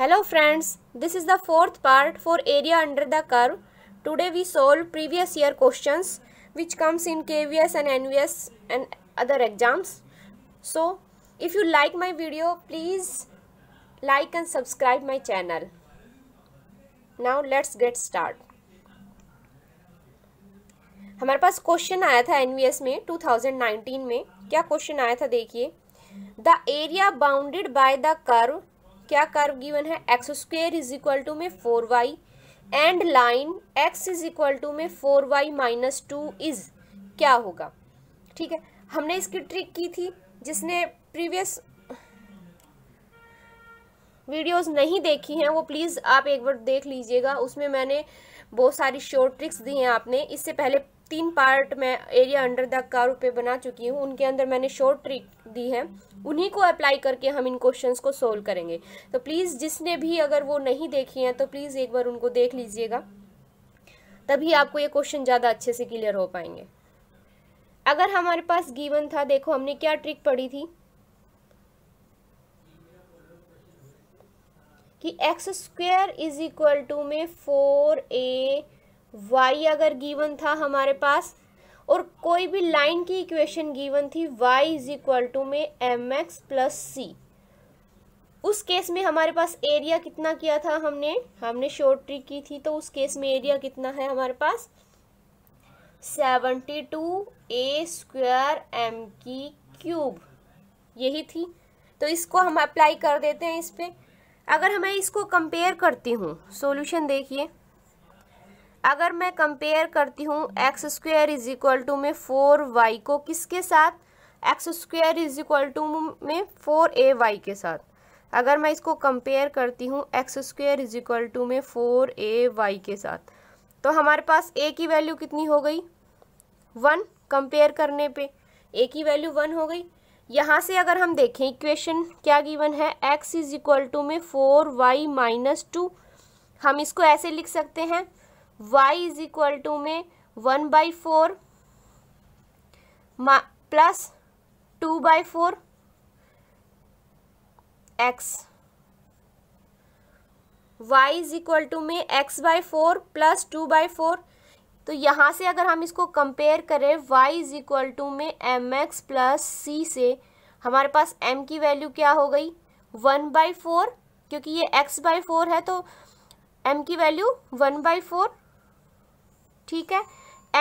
Hello friends this is the fourth part for area under the curve today we solve previous year questions which comes in KVS and NVS and other exams so if you like my video please like and subscribe my channel now let's get start हमारे पास question आया था NVS में 2019 में क्या question आया था देखिए the area bounded by the curve क्या कर्व गिवन है x square is equal to में four y and line x is equal to में four y minus two is क्या होगा ठीक है हमने इसकी ट्रिक की थी जिसने प्रीवियस वीडियोस नहीं देखी हैं वो प्लीज़ आप एक बार देख लीजिएगा उसमें मैंने बहुत सारी शॉर्ट ट्रिक्स दी हैं आपने इससे पहले तीन पार्ट में एरिया अंडर द कर्व पे बना चुकी हूँ उनके अंदर मैंने शॉर्ट ट्रिक दी है उन्हीं को अप्लाई करके हम इन क्वेश्चंस को सोल्व करेंगे तो प्लीज़ जिसने भी अगर वो नहीं देखी हैं तो प्लीज़ एक बार उनको देख लीजिएगा तभी आपको ये क्वेश्चन ज़्यादा अच्छे से क्लियर हो पाएंगे अगर हमारे पास गीवन था देखो हमने क्या ट्रिक पढ़ी थी कि x square is equal to में फोर ए वाई अगर गिवन था हमारे पास और कोई भी लाइन की इक्वेशन गिवन थी y इज इक्वल टू में एम एक्स प्लस सी उस केस में हमारे पास एरिया कितना किया था हमने हमने शॉर्ट ट्रिक की थी तो उस केस में एरिया कितना है हमारे पास seventy two a square m की क्यूब यही थी तो इसको हम अप्लाई कर देते हैं इस पर अगर हमें इसको कंपेयर करती हूँ सॉल्यूशन देखिए अगर मैं कंपेयर करती हूँ x square is equal to में फोर वाई को किसके साथ x square is equal to में फोर ए वाई के साथ अगर मैं इसको कंपेयर करती हूँ x square is equal to में फोर ए वाई के साथ तो हमारे पास ए की वैल्यू कितनी हो गई वन कंपेयर करने पे ए की वैल्यू वन हो गई यहाँ से अगर हम देखें इक्वेशन क्या गिवन है एक्स इज इक्वल टू में फोर वाई माइनस टू हम इसको ऐसे लिख सकते हैं y इज इक्वल टू में one by four plus two by four x y is equal to में x by four plus two by four तो यहाँ से अगर हम इसको कंपेयर करें y इज इक्वल टू में एम एक्स प्लस सी से हमारे पास m की वैल्यू क्या हो गई वन बाई फोर क्योंकि ये x बाई फोर है तो m की वैल्यू वन बाई फोर ठीक है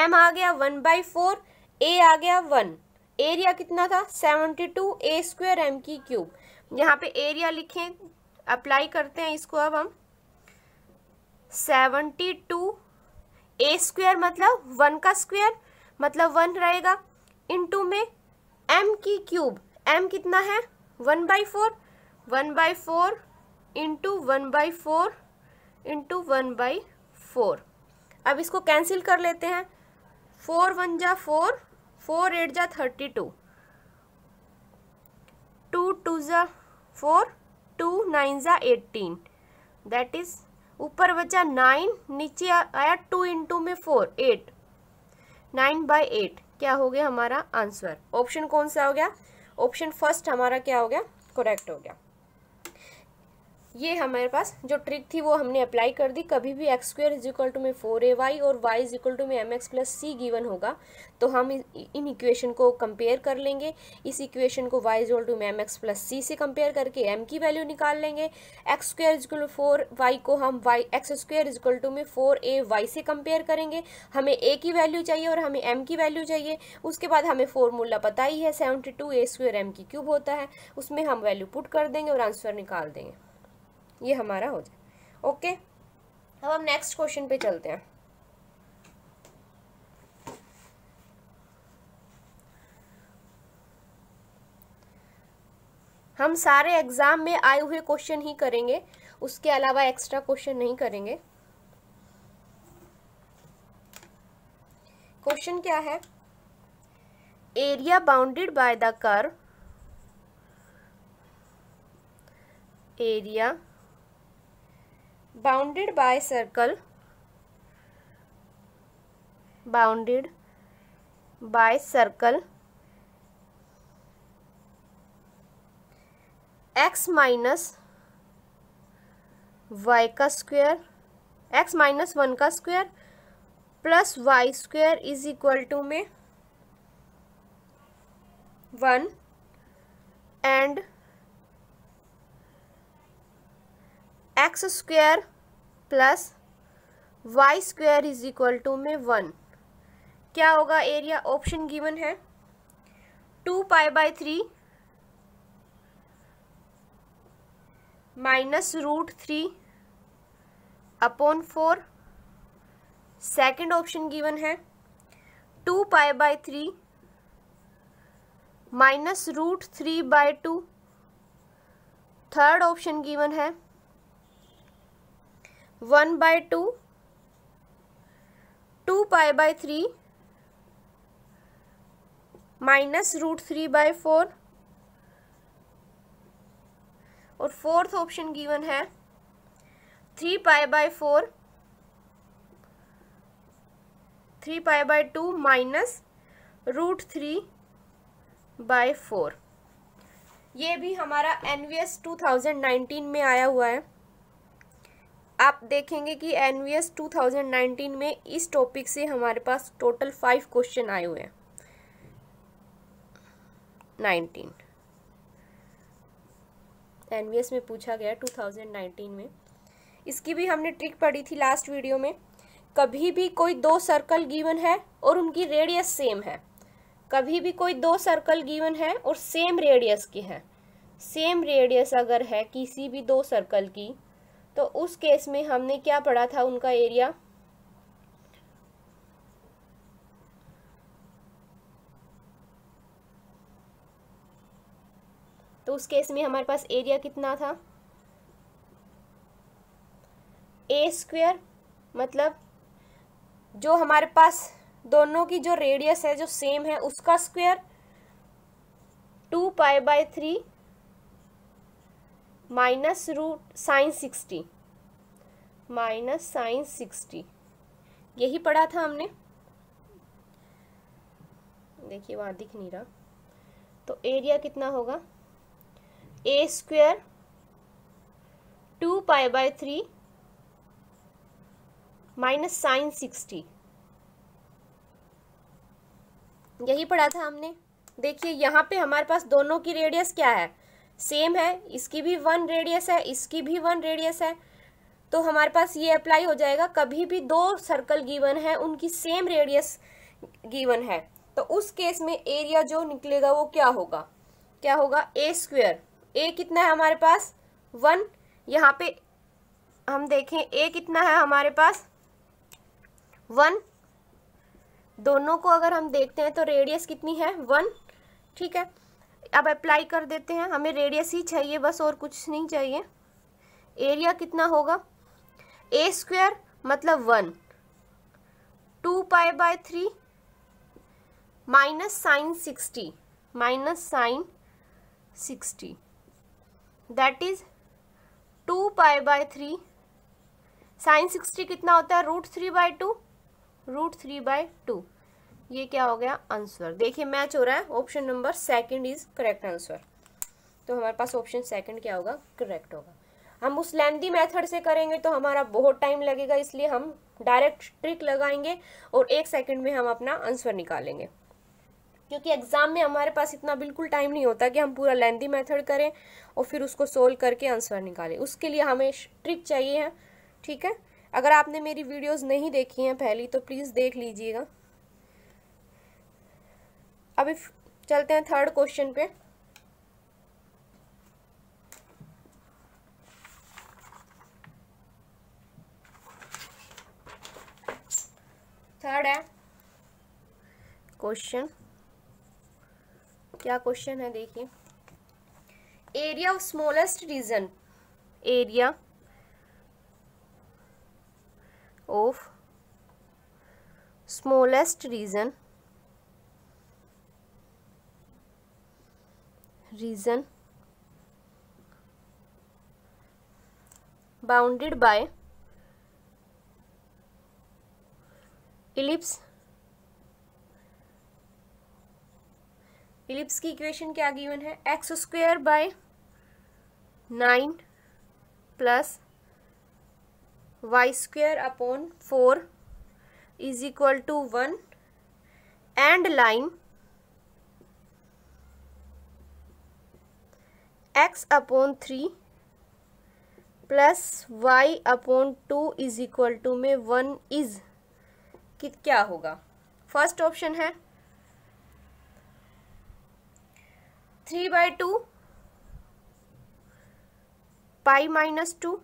एम आ गया वन बाई फोर ए आ गया वन एरिया कितना था seventy two a square m की क्यूब यहाँ पे एरिया लिखें अप्लाई करते हैं इसको अब हम सेवनटी टू ए स्क्वेयर मतलब वन का स्क्वेयर मतलब वन रहेगा इनटू में एम की क्यूब एम कितना है one by four one by four into one by four into one by four अब इसको कैंसिल कर लेते हैं फोर वन जा फोर फोर एट जा थर्टी टू टू टू ज़ा फोर टू नाइन ज़ा एटीन दैट इज़ ऊपर बचा नाइन नीचे आया टू इंटू में four eight nine by eight क्या हो गया हमारा आंसर ऑप्शन कौन सा हो गया ऑप्शन फर्स्ट हमारा क्या हो गया करेक्ट हो गया ये हमारे पास जो ट्रिक थी वो हमने अप्लाई कर दी कभी भी x square is equal to में फोर ए वाई और वाई इज इक्वल टू में m x plus c given होगा तो हम इन इक्वेशन को कंपेयर कर लेंगे इस इक्वेशन को वाई इज इक्वल टू में एम एक्स प्लस सी से कंपेयर करके एम की वैल्यू निकाल लेंगे x square is equal four y को हम y x square is equal to में फोर ए वाई से कंपेयर करेंगे हमें ए की वैल्यू चाहिए और हमें एम की वैल्यू चाहिए उसके बाद हमें फॉर्मूला पता ही है seventy two a square m की क्यूब होता है उसमें हम वैल्यू पुट कर देंगे और आंसर निकाल देंगे ये हमारा हो जाए ओके अब हम नेक्स्ट क्वेश्चन पे चलते हैं हम सारे एग्ज़ाम में आए हुए क्वेश्चन ही करेंगे उसके अलावा एक्स्ट्रा क्वेश्चन नहीं करेंगे क्वेश्चन क्या है area bounded by the curve area bounded by circle bounded by circle x minus y का स्क्वायर x माइनस वन का square plus y square is equal to में one and x square plus y square is equal to में one क्या होगा area option given है two pi by three minus root three upon four second option given है two pi by three minus root three by two third option given है one by two two pi by three minus root three by four और fourth option given है three pi by four three pi by two minus root three by four ये भी हमारा N V S two thousand nineteen में आया हुआ है आप देखेंगे कि एन 2019 टू थाउजेंड नाइनटीन में इस टॉपिक से हमारे पास टोटल फाइव क्वेश्चन आए हुए हैं नाइनटीन एन में पूछा गया 2019 में इसकी भी हमने ट्रिक पढ़ी थी लास्ट वीडियो में कभी भी कोई दो सर्कल गिवन है और उनकी रेडियस सेम है कभी भी कोई दो सर्कल गिवन है और सेम रेडियस की है सेम रेडियस अगर है किसी भी दो सर्कल की तो उस केस में हमने क्या पढ़ा था उनका एरिया तो उस केस में हमारे पास एरिया कितना था ए स्क्वेयर मतलब जो हमारे पास दोनों की जो रेडियस है जो सेम है उसका square two pi by three minus root sine sixty minus sine sixty यही पढ़ा था हमने देखिए वहाँ दिख नहीं रहा तो एरिया कितना होगा a square two pi by three minus sine sixty यही पढ़ा था हमने देखिए यहाँ पे हमारे पास दोनों की रेडियस क्या है सेम है इसकी भी वन रेडियस है इसकी भी वन रेडियस है तो हमारे पास ये अप्लाई हो जाएगा कभी भी दो सर्कल गिवन है उनकी सेम रेडियस गिवन है तो उस केस में एरिया जो निकलेगा वो क्या होगा क्या होगा ए स्क्वेयर ए कितना है हमारे पास वन यहाँ पे हम देखें ए कितना है हमारे पास वन दोनों को अगर हम देखते हैं तो रेडियस कितनी है वन ठीक है अब अप्लाई कर देते हैं हमें रेडियस ही चाहिए बस और कुछ नहीं चाहिए एरिया कितना होगा ए स्क्वेयर मतलब one two pi by three minus sine sixty minus sine sixty that is two pi by three sine sixty कितना होता है root three by two root three by two ये क्या हो गया आंसर देखिए मैच हो रहा है option number second is correct answer तो हमारे पास ऑप्शन सेकंड क्या होगा करेक्ट होगा हम उस लेंदी मेथड से करेंगे तो हमारा बहुत टाइम लगेगा इसलिए हम डायरेक्ट ट्रिक लगाएंगे और एक सेकंड में हम अपना आंसर निकालेंगे क्योंकि एग्ज़ाम में हमारे पास इतना बिल्कुल टाइम नहीं होता कि हम पूरा लेंदी मैथड करें और फिर उसको सोल्व करके आंसर निकालें उसके लिए हमें ट्रिक चाहिए है ठीक है अगर आपने मेरी वीडियोज़ नहीं देखी हैं पहली तो प्लीज़ देख लीजिएगा अभी चलते हैं थर्ड क्वेश्चन पे थर्ड है क्वेश्चन क्या क्वेश्चन है देखिए area of smallest region area of smallest region region bounded by ellipse ellipse की इक्वेशन क्या गिवन है x square by nine plus y square upon four is equal to one and line x upon three plus y upon two is equal to में one is कि क्या होगा first option है three by two pi minus two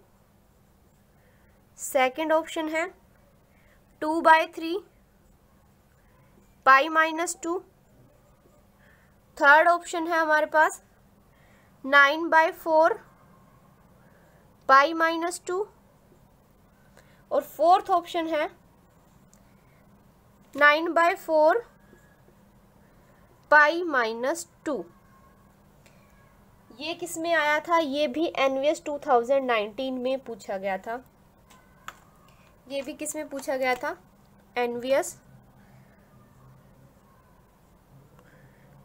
second option है two by three pi minus two third option है हमारे पास nine by four pi minus two और फोर्थ ऑप्शन है nine by four pi minus two ये किस में आया था ये भी एन 2019 टू थाउजेंड नाइनटीन में पूछा गया था ये भी किस में पूछा गया था एन 2019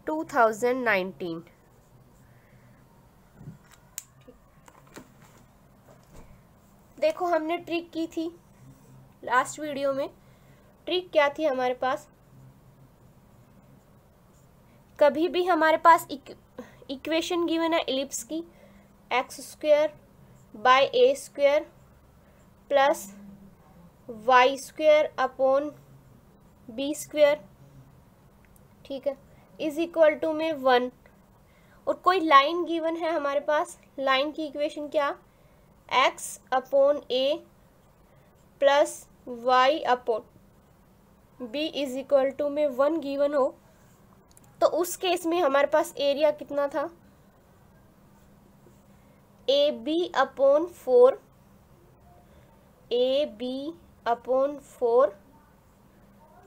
टू थाउजेंड नाइनटीन देखो हमने ट्रिक की थी लास्ट वीडियो में ट्रिक क्या थी हमारे पास कभी भी हमारे पास इक्वेशन गिवन है इलिप्स की x square by a square plus y square upon b square ठीक है इज इक्वल टू में वन और कोई लाइन गिवन है हमारे पास लाइन की इक्वेशन क्या x upon a plus y upon b is equal to में वन गिवन हो तो उस केस में हमारे पास एरिया कितना था a b upon four a b upon four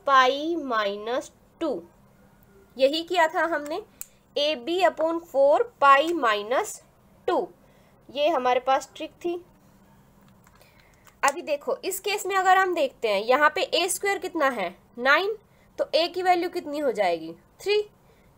pi minus two यही किया था हमने a b upon four pi minus two ये हमारे पास ट्रिक थी अभी देखो इस केस में अगर हम देखते हैं यहाँ पे ए स्क्वेयर कितना है नाइन तो ए की वैल्यू कितनी हो जाएगी थ्री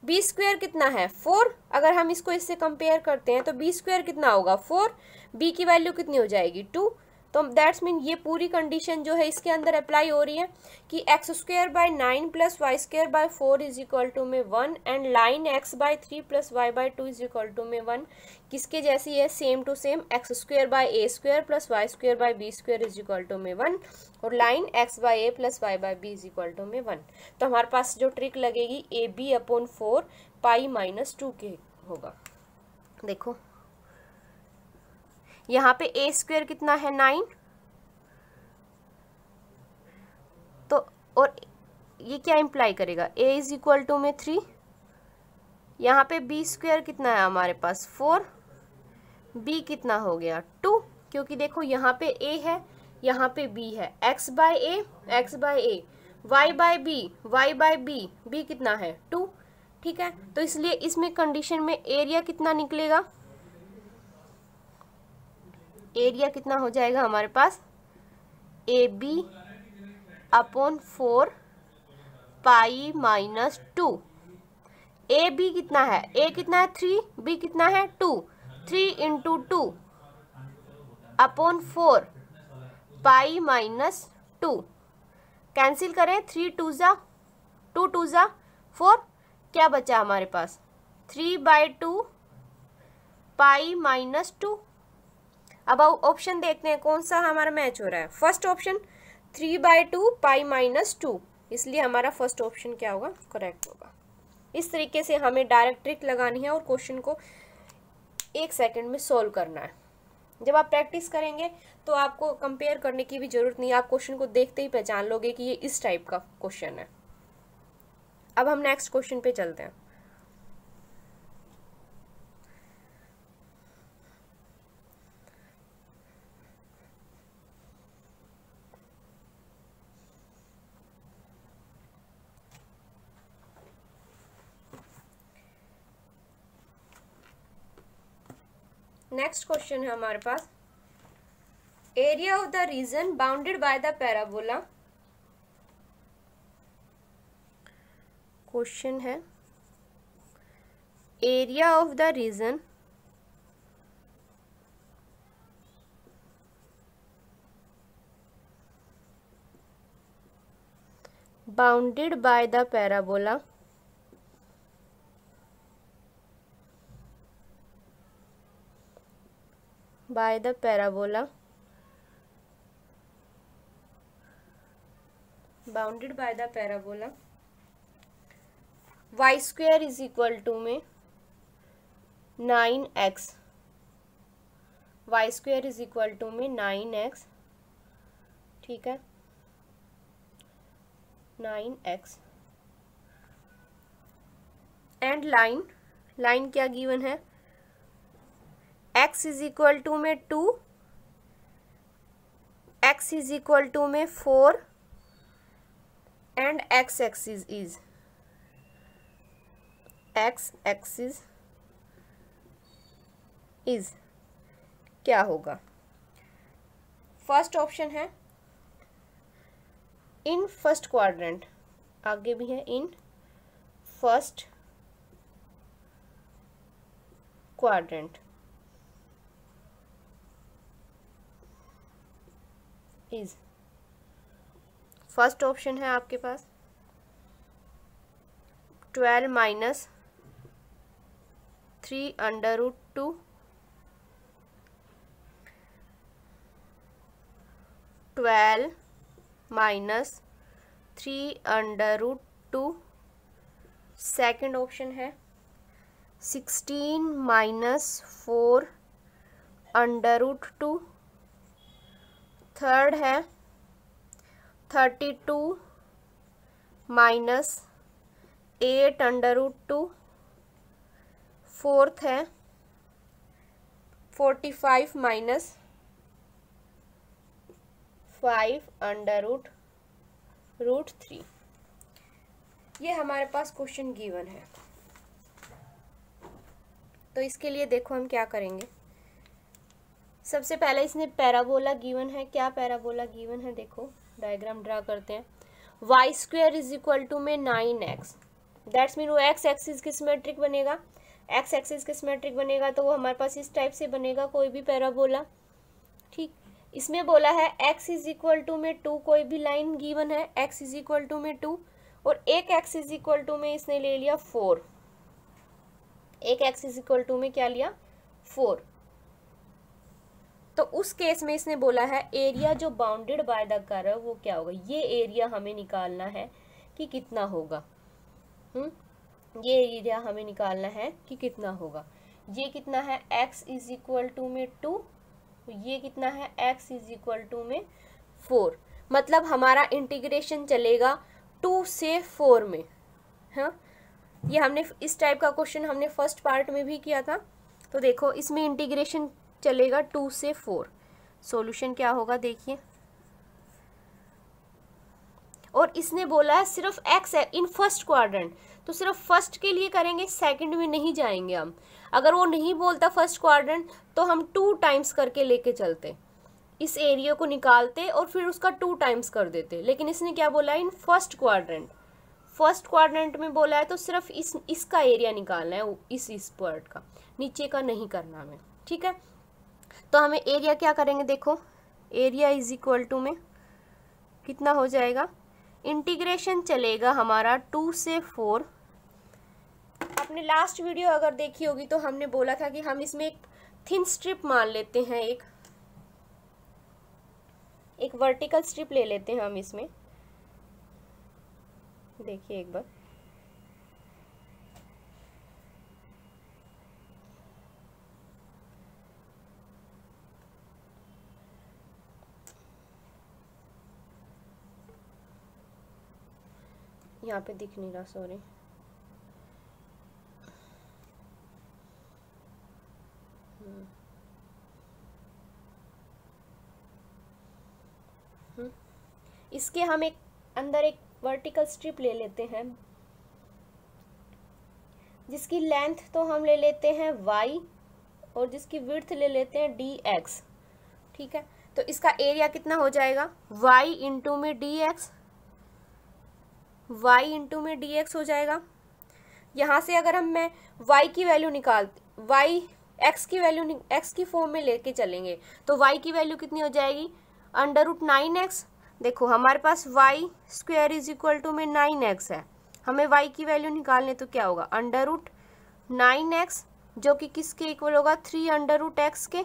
बी स्क्वेयर कितना है फोर अगर हम इसको इससे कंपेयर करते हैं तो बी स्क्वेयर कितना होगा फोर बी की वैल्यू कितनी हो जाएगी टू तो दैट्स मीन ये पूरी कंडीशन जो है इसके अंदर अप्लाई हो रही है कि x square by nine plus y square by four is equal to में one and line x by three plus y by two is equal to में वन किसके जैसी है same to same x square by a square plus y square by b square is equal to में one और line x by a plus y by b is equal to में one तो हमारे पास जो trick लगेगी a b upon four pi minus two के होगा देखो यहाँ पे ए स्क्वेयर कितना है नाइन तो और ये क्या इम्प्लाई करेगा ए इज इक्वल टू में थ्री यहाँ पे बी स्क्वेयर कितना है हमारे पास फोर बी कितना हो गया टू क्योंकि देखो यहाँ पे ए है यहाँ पे बी है x by a x by a y by b y by b b कितना है टू ठीक है तो इसलिए इसमें कंडीशन में एरिया कितना निकलेगा एरिया कितना हो जाएगा हमारे पास a b upon four pi minus two a b कितना है ए कितना है थ्री बी कितना है two three into two upon four pi minus two cancel करें थ्री टू ज़ा टू टू ज़ा फोर क्या बचा हमारे पास three by two pi minus two अब ऑप्शन देखते हैं कौन सा हमारा मैच हो रहा है first option three by two pi minus to इसलिए हमारा फर्स्ट ऑप्शन क्या होगा करेक्ट होगा इस तरीके से हमें डायरेक्ट ट्रिक लगानी है और क्वेश्चन को एक सेकंड में सॉल्व करना है जब आप प्रैक्टिस करेंगे तो आपको कंपेयर करने की भी ज़रूरत नहीं आप क्वेश्चन को देखते ही पहचान लोगे कि ये इस टाइप का क्वेश्चन है अब हम नेक्स्ट क्वेश्चन पे चलते हैं नेक्स्ट क्वेश्चन है हमारे पास area of the region bounded by the parabola question है area of the region bounded by the parabola by the parabola bounded by the parabola y square is equal to में nine x y square is equal to में nine x ठीक है nine x and line line क्या given है x is equal to में two x is equal to में four and x axis is x axis is क्या होगा first option है इन फर्स्ट क्वाड्रेंट आगे भी है in first quadrant is first option है आपके पास twelve minus three under root two twelve minus three under root two second option है sixteen minus four under root two third है thirty two minus eight under root two fourth है forty five minus five under root root three ये हमारे पास question given है तो इसके लिए देखो हम क्या करेंगे सबसे पहले इसने पैराबोला गिवन है क्या पैराबोला गिवन है देखो डायग्राम ड्रा करते हैं y square is equal to में नाइन एक्स दैट्स मीन वो एक्स एक्सिस किस मैट्रिक बनेगा एक्स एक्सिस किस मैट्रिक बनेगा तो वो हमारे पास इस टाइप से बनेगा कोई भी पैराबोला ठीक इसमें बोला है एक्स इज इक्वल टू में टू कोई भी लाइन गिवन है एक्स इज इक्वल टू में टू और एक एक्स इज इक्वल टू में इसने ले लिया फोर एक एक्स इज इक्वल टू में क्या लिया फोर तो उस केस में इसने बोला है एरिया जो बाउंडेड बाय द कर्व वो क्या होगा ये एरिया हमें निकालना है कि कितना होगा हुँ? हम्म? ये एरिया हमें निकालना है कि कितना होगा ये कितना है x इज इक्वल टू में टू ये कितना है x इज इक्वल टू में फोर मतलब हमारा इंटीग्रेशन चलेगा टू से फोर में हाँ ये हमने इस टाइप का क्वेश्चन हमने फर्स्ट पार्ट में भी किया था तो देखो इसमें इंटीग्रेशन चलेगा टू से फोर सॉल्यूशन क्या होगा देखिए और इसने बोला है सिर्फ एक्स है इन फर्स्ट क्वाड्रेंट तो सिर्फ फर्स्ट के लिए करेंगे सेकंड में नहीं जाएंगे हम अगर वो नहीं बोलता फर्स्ट क्वाड्रेंट तो हम टू टाइम्स करके लेके चलते इस एरिया को निकालते और फिर उसका टू टाइम्स कर देते लेकिन इसने क्या बोला है in first quadrant first quadrant में बोला है तो सिर्फ इस इसका एरिया निकालना है इस इस पार्ट का नीचे का नहीं करना हमें ठीक है तो हमें एरिया क्या करेंगे देखो एरिया इज इक्वल टू में कितना हो जाएगा इंटीग्रेशन चलेगा हमारा टू से फोर आपने लास्ट वीडियो अगर देखी होगी तो हमने बोला था कि हम इसमें एक थिन स्ट्रिप मान लेते हैं एक एक वर्टिकल स्ट्रिप ले लेते हैं हम इसमें देखिए एक बार यहाँ पे दिख नहीं रहा सॉरी हम्म। हम्म। इसके हम एक अंदर एक वर्टिकल स्ट्रिप ले लेते हैं जिसकी लेंथ तो हम ले लेते हैं वाई और जिसकी विर्थ ले लेते हैं एक्स ठीक है तो इसका एरिया कितना हो जाएगा वाई इंटू में एक्स वाई इंटू में एक्स हो जाएगा यहाँ से अगर हम मैं y की वैल्यू निकाल y x की वैल्यू x की फॉर्म में लेके चलेंगे तो y की वैल्यू कितनी हो जाएगी अंडर रूट नाइन एक्स देखो हमारे पास y square is equal to में नाइन एक्स है हमें y की वैल्यू निकालने तो क्या होगा अंडर रूट नाइन एक्स जो कि किसके इक्वल होगा थ्री अंडर रूट एक्स के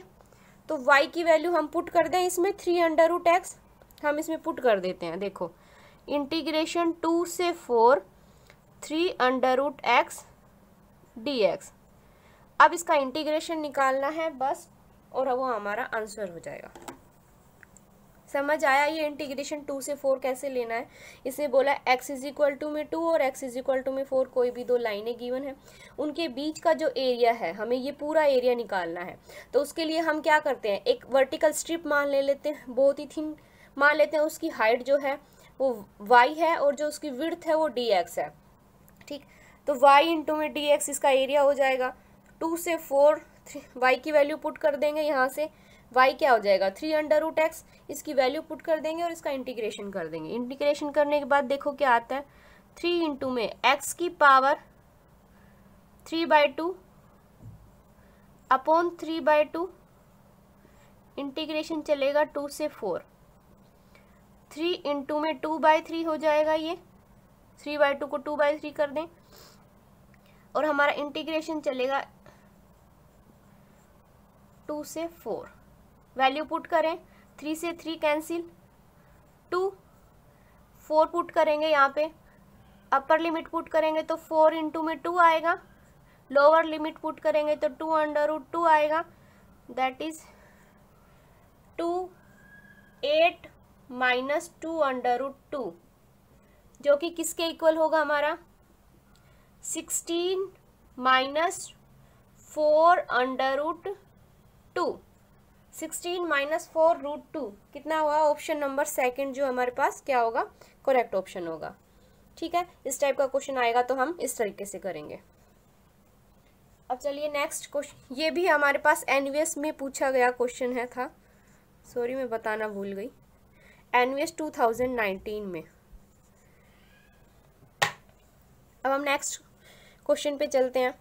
तो y की वैल्यू हम पुट कर दें इसमें थ्री अंडर रूट एक्स हम इसमें पुट कर देते हैं देखो इंटीग्रेशन टू से four three under root x d x अब इसका इंटीग्रेशन निकालना है बस और वो हमारा आंसर हो जाएगा समझ आया ये इंटीग्रेशन टू से फोर कैसे लेना है इसने बोला एक्स इज इक्वल टू में टू और एक्स इज इक्वल टू में फोर कोई भी दो लाइनें गिवन है उनके बीच का जो एरिया है हमें ये पूरा एरिया निकालना है तो उसके लिए हम क्या करते हैं एक वर्टिकल स्ट्रिप मान ले लेते हैं बहुत ही थिन मान लेते हैं उसकी हाइट जो है वो वाई है और जो उसकी विर्थ है वो डी एक्स है ठीक तो वाई इंटू में डी एक्स इसका एरिया हो जाएगा टू से फोर वाई की वैल्यू पुट कर देंगे यहाँ से वाई क्या हो जाएगा थ्री अंडर रूट एक्स इसकी वैल्यू पुट कर देंगे और इसका इंटीग्रेशन कर देंगे इंटीग्रेशन करने के बाद देखो क्या आता है थ्री इंटू में एक्स की power three by two upon three by two integration चलेगा टू से फोर थ्री इंटू में टू बाई थ्री हो जाएगा ये थ्री बाई टू को टू बाई थ्री कर दें और हमारा इंटीग्रेशन चलेगा टू से फोर वैल्यू पुट करें थ्री से three cancel two four put करेंगे यहाँ पे अपर लिमिट पुट करेंगे तो फोर इंटू में टू आएगा लोअर लिमिट पुट करेंगे तो टू अंडर रूट टू आएगा that is two eight minus two under root two जो कि किसके इक्वल होगा हमारा sixteen minus four under root two sixteen minus four root two कितना हुआ ऑप्शन नंबर सेकंड जो हमारे पास क्या होगा करेक्ट ऑप्शन होगा ठीक है इस टाइप का क्वेश्चन आएगा तो हम इस तरीके से करेंगे अब चलिए नेक्स्ट क्वेश्चन ये भी हमारे पास एनवीएस में पूछा गया क्वेश्चन है था सॉरी मैं बताना भूल गई एन 2019 एस टू थाउजेंड नाइनटीन में अब हम नेक्स्ट क्वेश्चन पे चलते हैं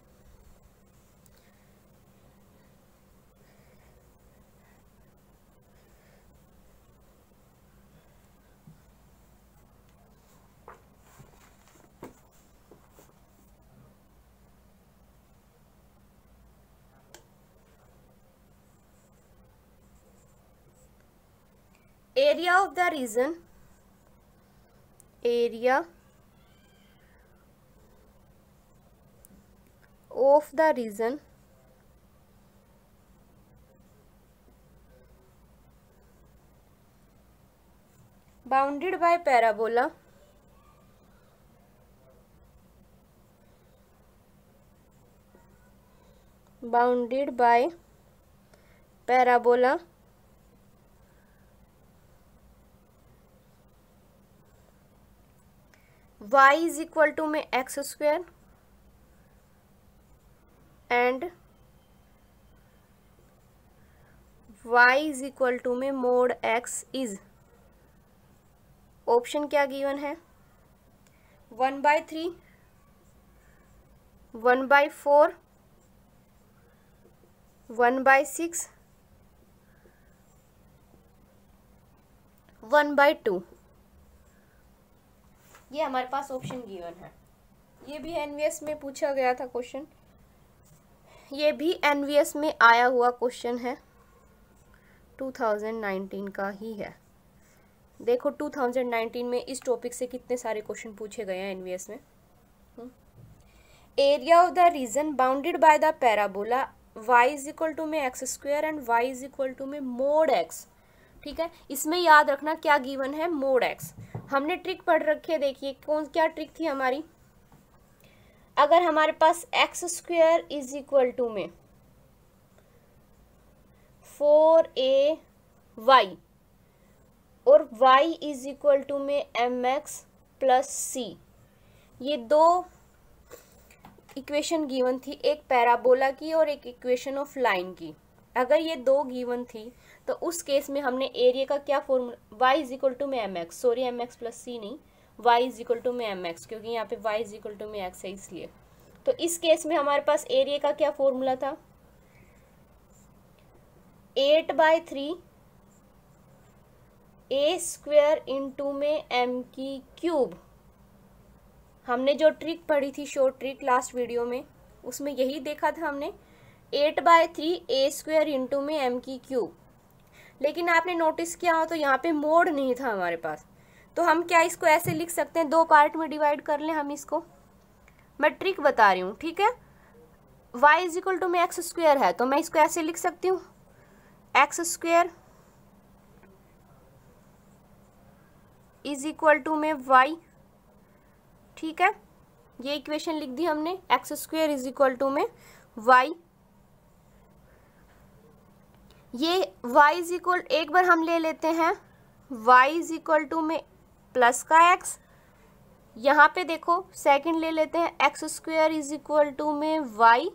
area of the region area of the region bounded by parabola bounded by parabola y is equal to में x square and y is equal to में mod x is option क्या given है one by three one by four one by six one by two ये हमारे पास option given है ये भी N में पूछा गया था क्वेश्चन ये भी एन में आया हुआ क्वेश्चन है 2019 का ही है देखो 2019 में इस टॉपिक से कितने सारे क्वेश्चन पूछे गए हैं एन में area of the region bounded by the parabola y is equal to में x square and y is equal to में मोड एक्स ठीक है इसमें याद रखना क्या गिवन है मोड एक्स हमने ट्रिक पढ़ रखी है देखिए कौन क्या ट्रिक थी हमारी अगर हमारे पास x square is equal to में फोर ए वाई और वाई इज इक्वल टू में एम एक्स प्लस सी ये दो इक्वेशन गिवन थी एक पैराबोला की और एक इक्वेशन ऑफ लाइन की अगर ये दो गिवन थी तो उस केस में हमने एरिया का क्या formula y is equal to में m x sorry m x plus c नहीं वाई इज इक्वल टू में एम एक्स क्योंकि यहाँ पे वाई इज इक्वल टू में एक्स है इसलिए तो इस केस में हमारे पास एरिया का क्या फॉर्मूला था eight by three a square into में एम की क्यूब हमने जो ट्रिक पढ़ी थी शॉर्ट ट्रिक लास्ट वीडियो में उसमें यही देखा था हमने eight by three a square into में एम की क्यूब लेकिन आपने नोटिस किया हो तो यहाँ पे मोड नहीं था हमारे पास तो हम क्या इसको ऐसे लिख सकते हैं दो पार्ट में डिवाइड कर लें हम इसको मैं ट्रिक बता रही हूँ ठीक है वाई इज इक्वल टू में एक्स स्क्वेयर है तो मैं इसको ऐसे लिख सकती हूँ x square is equal to में वाई ठीक है ये इक्वेशन लिख दी हमने x square is equal to में वाई ये y इज इक्वल एक बार हम ले लेते हैं y इज इक्वल टू में प्लस का x यहाँ पे देखो सेकंड ले लेते हैं x square is equal to में y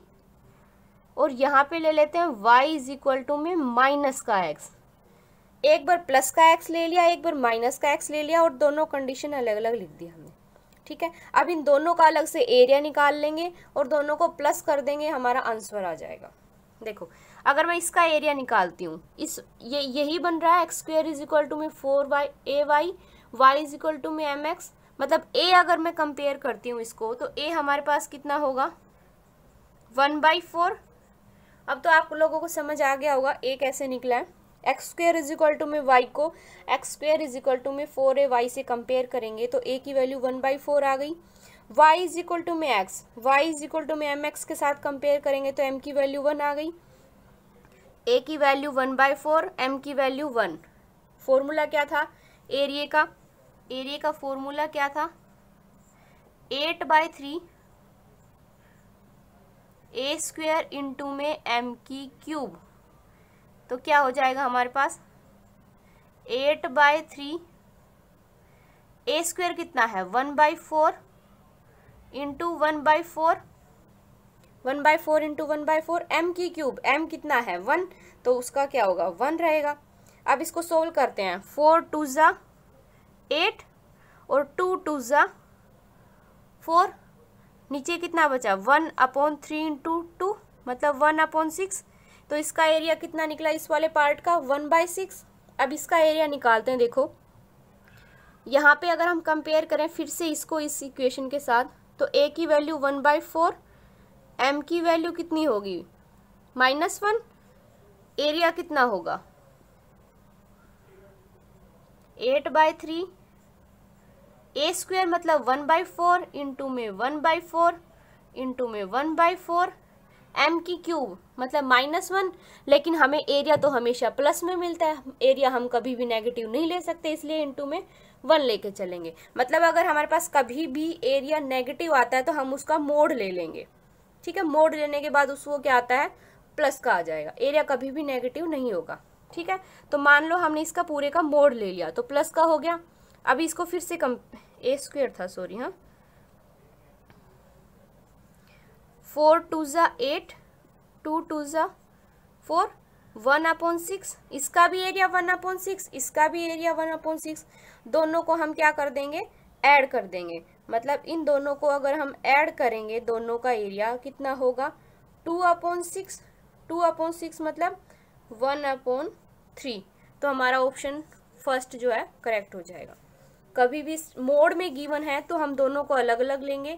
और यहाँ पे ले लेते हैं y इज इक्वल टू में माइनस का x एक बार प्लस का x ले लिया एक बार माइनस का x ले लिया और दोनों कंडीशन अलग अलग लिख दिया हमने ठीक है अब इन दोनों का अलग से एरिया निकाल लेंगे और दोनों को प्लस कर देंगे हमारा आंसर आ जाएगा देखो अगर मैं इसका एरिया निकालती हूँ इस ये यही बन रहा है x square is equal to में four y a y y is equal to में एम एक्स मतलब ए अगर मैं कंपेयर करती हूँ इसको तो ए हमारे पास कितना होगा वन बाई फोर अब तो आप लोगों को समझ आ गया होगा ए कैसे निकला है x square is equal to में वाई को x square is equal to में फोर ए वाई से कंपेयर करेंगे तो ए की वैल्यू वन बाई फोर आ गई वाई इज इक्वल टू में x y is equal to में एम एक्स के साथ कंपेयर करेंगे तो एम की वैल्यू वन आ गई ए की value one by four m की वैल्यू वन फॉर्मूला क्या था एरिए का एरिए का फॉर्मूला क्या था eight by three a square into में एम की क्यूब तो क्या हो जाएगा हमारे पास eight by three a square कितना है one by four into one by four one by four into one by four m की क्यूब एम कितना है वन तो उसका क्या होगा वन रहेगा अब इसको सोल्व करते हैं फोर टू ज़ा एट और टू टू ज़ा फोर नीचे कितना बचा one upon three into two मतलब वन अपॉन सिक्स तो इसका एरिया कितना निकला इस वाले पार्ट का वन बाई सिक्स अब इसका एरिया निकालते हैं देखो यहाँ पे अगर हम कंपेयर करें फिर से इसको इस इक्वेशन के साथ तो ए की value one by four m की वैल्यू कितनी होगी माइनस वन एरिया कितना होगा eight by three a square मतलब वन बाई फोर इंटू में वन बाई फोर इंटू में वन बाई फोर एम की क्यूब मतलब माइनस वन लेकिन हमें एरिया तो हमेशा प्लस में मिलता है एरिया हम कभी भी नेगेटिव नहीं ले सकते इसलिए इंटू में वन लेके चलेंगे मतलब अगर हमारे पास कभी भी एरिया नेगेटिव आता है तो हम उसका मोड ले लेंगे ठीक है मोड लेने के बाद उसको क्या आता है प्लस का आ जाएगा एरिया कभी भी नेगेटिव नहीं होगा ठीक है तो मान लो हमने इसका पूरे का मोड ले लिया तो प्लस का हो गया अभी इसको फिर से कम ए स्क्वेयर था सॉरी हाँ फोर टू ज़ा एट टू टू ज़ा फोर वन अपॉन सिक्स इसका भी एरिया वन अपॉन सिक्स इसका भी एरिया वन अपॉन सिक्स दोनों को हम क्या कर देंगे ऐड कर देंगे मतलब इन दोनों को अगर हम ऐड करेंगे दोनों का एरिया कितना होगा two upon six two upon six मतलब वन अपॉन थ्री तो हमारा ऑप्शन फर्स्ट जो है करेक्ट हो जाएगा कभी भी मोड में गिवन है तो हम दोनों को अलग अलग लेंगे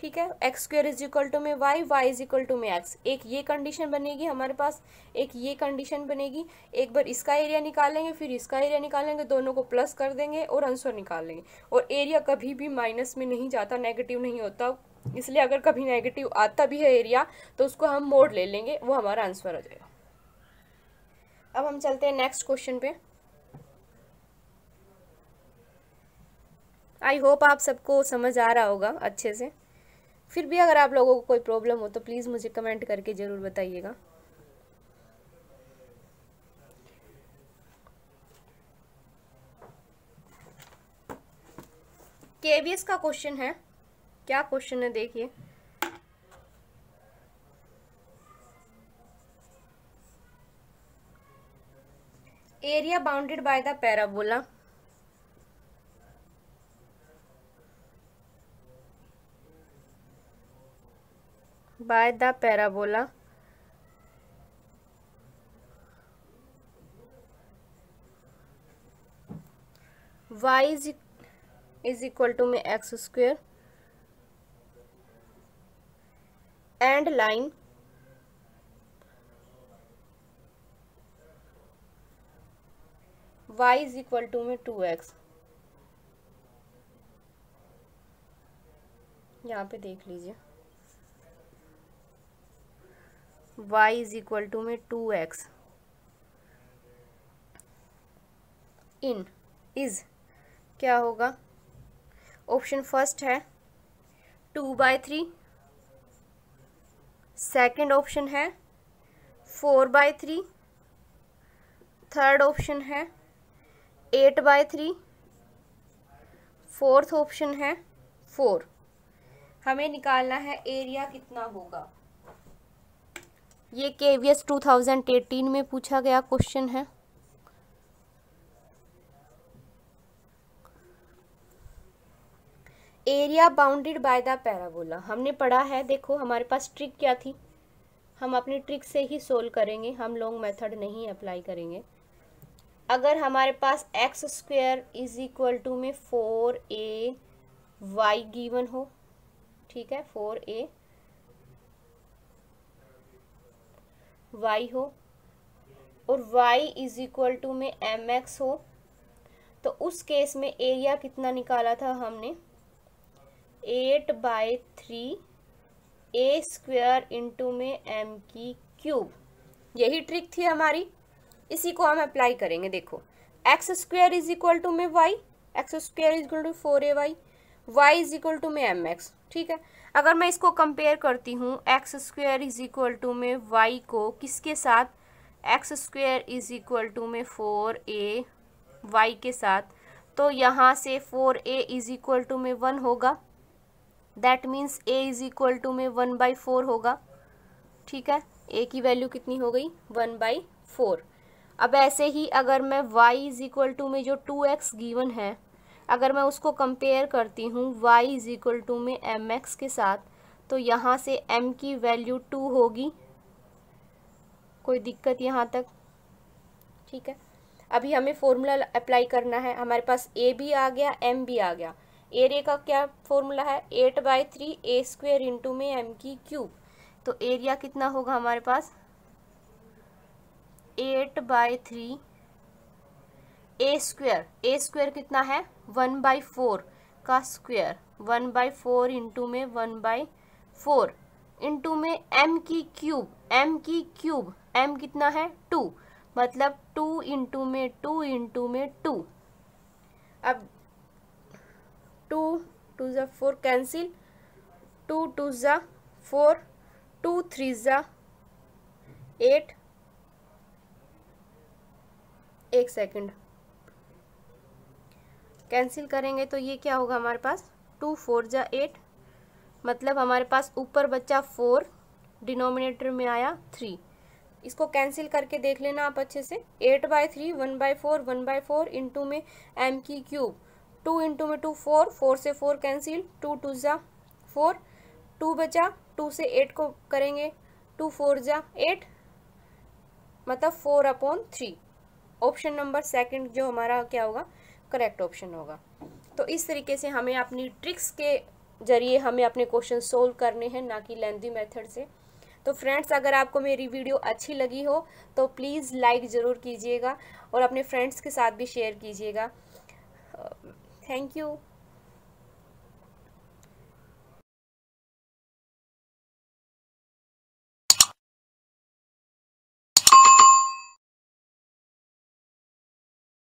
ठीक है x square is equal to में y y is equal to में एक्स एक ये कंडीशन बनेगी हमारे पास एक ये कंडीशन बनेगी एक बार इसका एरिया निकालेंगे फिर इसका एरिया निकालेंगे दोनों को प्लस कर देंगे और आंसर निकाल लेंगे और एरिया कभी भी माइनस में नहीं जाता नेगेटिव नहीं होता इसलिए अगर कभी नेगेटिव आता भी है एरिया तो उसको हम मोड ले लेंगे वो हमारा आंसर हो जाएगा अब हम चलते हैं नेक्स्ट क्वेश्चन पे आई होप आप सबको समझ आ रहा होगा अच्छे से फिर भी अगर आप लोगों को कोई प्रॉब्लम हो तो प्लीज़ मुझे कमेंट करके ज़रूर बताइएगा केबीएस का क्वेश्चन है क्या क्वेश्चन है देखिए area bounded by the parabola by the parabola y is, is equal to में x square and line y is equal to में 2x यहाँ पे देख लीजिए y इज इक्वल टू में टू एक्स इन इज क्या होगा ऑप्शन फर्स्ट है two by three second option है four by three third option है eight by three fourth option है फोर हमें निकालना है एरिया कितना होगा ये K V S two thousand eighteen में पूछा गया क्वेश्चन है area bounded by the parabola हमने पढ़ा है देखो हमारे पास ट्रिक क्या थी हम अपनी ट्रिक से ही सोल्व करेंगे हम लोग मेथड नहीं अप्लाई करेंगे अगर हमारे पास x square is equal to में फोर ए वाई गिवन हो ठीक है फोर ए वाई हो और वाई इज इक्वल टू में एम एक्स हो तो उस केस में एरिया कितना निकाला था हमने eight by three a square into में एम की क्यूब यही ट्रिक थी हमारी इसी को हम अप्लाई करेंगे देखो x square is equal to में y x square is equal to four a y y is equal to में एम एक्स ठीक है अगर मैं इसको कंपेयर करती हूँ x square is equal to में वाई को किसके साथ x square is equal to में फोर ए वाई के साथ तो यहाँ से four a is equal to में वन होगा that means a is equal to में वन बाई फोर होगा ठीक है ए की वैल्यू कितनी हो गई वन बाई फोर अब ऐसे ही अगर मैं y इज इक्वल टू में जो टू एक्स गिवन है अगर मैं उसको कंपेयर करती हूँ y इज़ इक्वल टू में एम एक्स के साथ तो यहाँ से m की वैल्यू टू होगी कोई दिक्कत यहाँ तक ठीक है अभी हमें फॉर्मूला अप्लाई करना है हमारे पास ए भी आ गया एम भी आ गया एरिया का क्या फॉर्मूला है eight by three a square into में एम की क्यूब तो एरिया कितना होगा हमारे पास eight by three a square a square कितना है वन बाई फोर का square one by four into में वन बाई फोर इंटू में एम की क्यूब एम की क्यूब एम कितना है टू मतलब टू इंटू में टू इंटू में टू अब टू टू ज़ा फोर कैंसिल टू टू ज़ा फोर टू थ्री ज़ा एट एक सेकंड कैंसिल करेंगे तो ये क्या होगा हमारे पास टू फोर जा एट मतलब हमारे पास ऊपर बच्चा फोर डिनोमिनेटर में आया थ्री इसको कैंसिल करके देख लेना आप अच्छे से eight by three one by four one by four into में एम की क्यूब टू इंटू में टू फोर फोर से फोर कैंसिल टू टू ज़ा फोर टू बचा टू से एट को करेंगे टू फोर ज़ा एट मतलब four upon three option number second जो हमारा क्या होगा करेक्ट ऑप्शन होगा तो इस तरीके से हमें अपनी ट्रिक्स के जरिए हमें अपने क्वेश्चन सोल्व करने हैं ना कि लेंदी मेथड से तो फ्रेंड्स अगर आपको मेरी वीडियो अच्छी लगी हो तो प्लीज़ लाइक ज़रूर कीजिएगा और अपने फ्रेंड्स के साथ भी शेयर कीजिएगा थैंक uh, यू